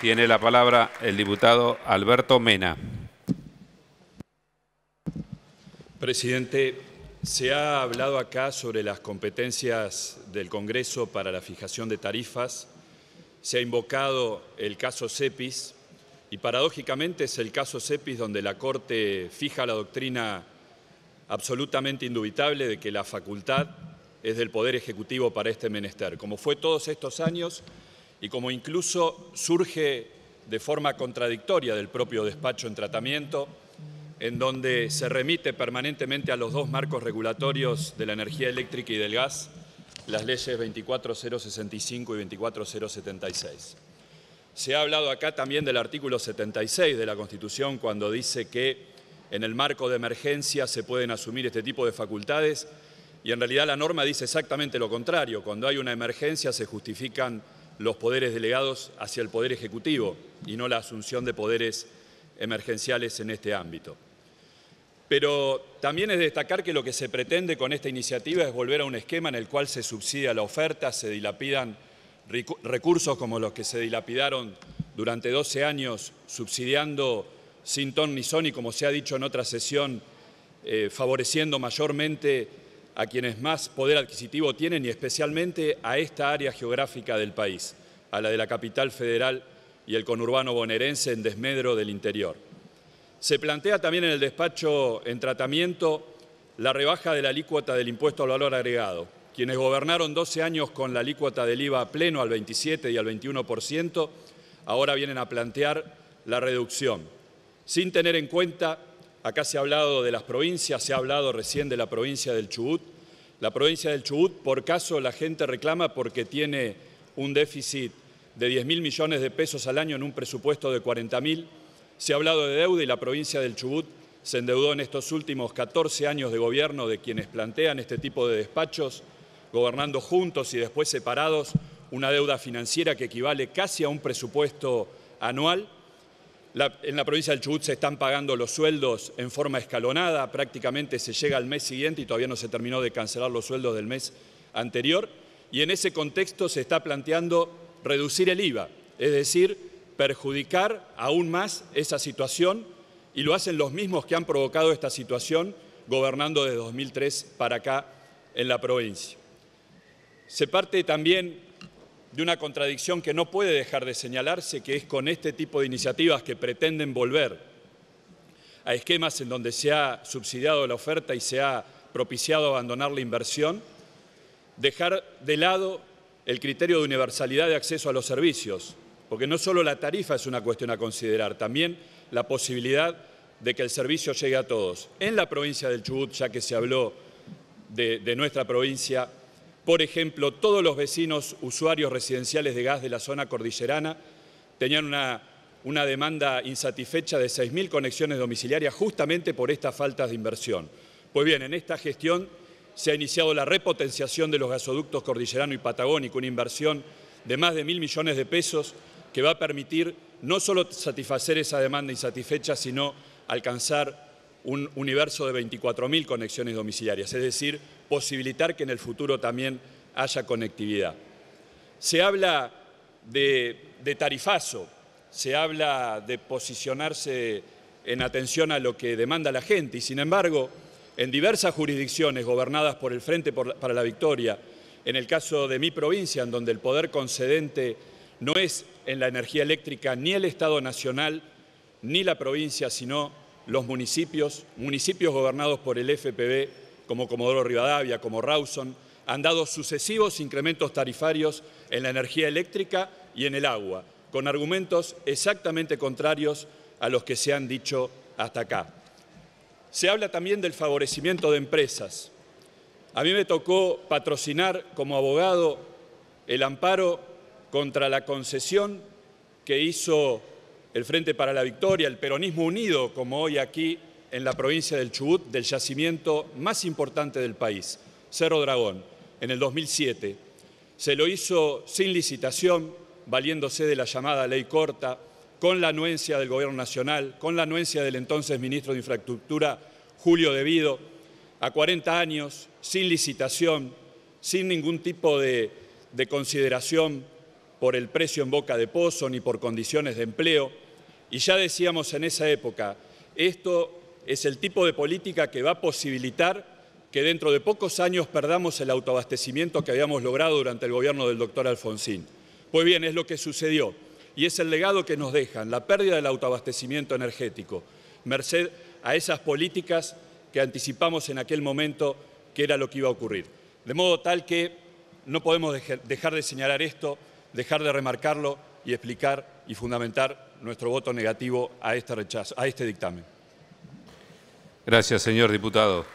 Tiene la palabra el diputado Alberto Mena. Presidente, se ha hablado acá sobre las competencias del Congreso para la fijación de tarifas, se ha invocado el caso CEPIS y paradójicamente es el caso CEPIS donde la Corte fija la doctrina absolutamente indubitable de que la facultad es del Poder Ejecutivo para este menester, como fue todos estos años y como incluso surge de forma contradictoria del propio despacho en tratamiento, en donde se remite permanentemente a los dos marcos regulatorios de la energía eléctrica y del gas, las leyes 24065 y 24076. Se ha hablado acá también del artículo 76 de la Constitución cuando dice que en el marco de emergencia se pueden asumir este tipo de facultades y en realidad la norma dice exactamente lo contrario. Cuando hay una emergencia se justifican los poderes delegados hacia el Poder Ejecutivo y no la asunción de poderes emergenciales en este ámbito. Pero también es destacar que lo que se pretende con esta iniciativa es volver a un esquema en el cual se subsidia la oferta, se dilapidan recursos como los que se dilapidaron durante 12 años subsidiando sin ton ni son y como se ha dicho en otra sesión, eh, favoreciendo mayormente a quienes más poder adquisitivo tienen y especialmente a esta área geográfica del país, a la de la capital federal y el conurbano bonaerense en desmedro del interior. Se plantea también en el despacho en tratamiento la rebaja de la alícuota del impuesto al valor agregado. Quienes gobernaron 12 años con la alícuota del IVA pleno al 27 y al 21%, ahora vienen a plantear la reducción, sin tener en cuenta Acá se ha hablado de las provincias, se ha hablado recién de la provincia del Chubut. La provincia del Chubut, por caso, la gente reclama porque tiene un déficit de 10 mil millones de pesos al año en un presupuesto de 40.000. Se ha hablado de deuda y la provincia del Chubut se endeudó en estos últimos 14 años de gobierno de quienes plantean este tipo de despachos, gobernando juntos y después separados, una deuda financiera que equivale casi a un presupuesto anual en la provincia del Chubut se están pagando los sueldos en forma escalonada, prácticamente se llega al mes siguiente y todavía no se terminó de cancelar los sueldos del mes anterior. Y en ese contexto se está planteando reducir el IVA, es decir, perjudicar aún más esa situación y lo hacen los mismos que han provocado esta situación gobernando desde 2003 para acá en la provincia. Se parte también de una contradicción que no puede dejar de señalarse, que es con este tipo de iniciativas que pretenden volver a esquemas en donde se ha subsidiado la oferta y se ha propiciado abandonar la inversión, dejar de lado el criterio de universalidad de acceso a los servicios, porque no solo la tarifa es una cuestión a considerar, también la posibilidad de que el servicio llegue a todos. En la provincia del Chubut, ya que se habló de, de nuestra provincia, por ejemplo, todos los vecinos usuarios residenciales de gas de la zona cordillerana tenían una, demanda insatisfecha de 6.000 conexiones domiciliarias justamente por estas faltas de inversión. Pues bien, en esta gestión se ha iniciado la repotenciación de los gasoductos cordillerano y patagónico, una inversión de más de mil millones de pesos que va a permitir no solo satisfacer esa demanda insatisfecha, sino alcanzar un universo de 24.000 conexiones domiciliarias, es decir, posibilitar que en el futuro también haya conectividad. Se habla de, tarifazo, se habla de posicionarse en atención a lo que demanda la gente y sin embargo en diversas jurisdicciones gobernadas por el Frente para la Victoria, en el caso de mi provincia, en donde el poder concedente no es en la energía eléctrica ni el Estado Nacional ni la provincia, sino los municipios, municipios gobernados por el FPB como Comodoro Rivadavia, como Rawson, han dado sucesivos incrementos tarifarios en la energía eléctrica y en el agua, con argumentos exactamente contrarios a los que se han dicho hasta acá. Se habla también del favorecimiento de empresas. A mí me tocó patrocinar como abogado el amparo contra la concesión que hizo el Frente para la Victoria, el Peronismo Unido, como hoy aquí en la provincia del Chubut del yacimiento más importante del país, Cerro Dragón, en el 2007. Se lo hizo sin licitación, valiéndose de la llamada ley corta, con la anuencia del Gobierno Nacional, con la anuencia del entonces ministro de Infraestructura, Julio Devido, a 40 años, sin licitación, sin ningún tipo de, de consideración por el precio en boca de pozo ni por condiciones de empleo. Y ya decíamos en esa época, esto es el tipo de política que va a posibilitar que dentro de pocos años perdamos el autoabastecimiento que habíamos logrado durante el gobierno del doctor Alfonsín. Pues bien, es lo que sucedió y es el legado que nos dejan, la pérdida del autoabastecimiento energético, merced a esas políticas que anticipamos en aquel momento que era lo que iba a ocurrir. De modo tal que no podemos dejar de señalar esto, dejar de remarcarlo y explicar y fundamentar nuestro voto negativo a este, a este dictamen. Gracias, señor diputado.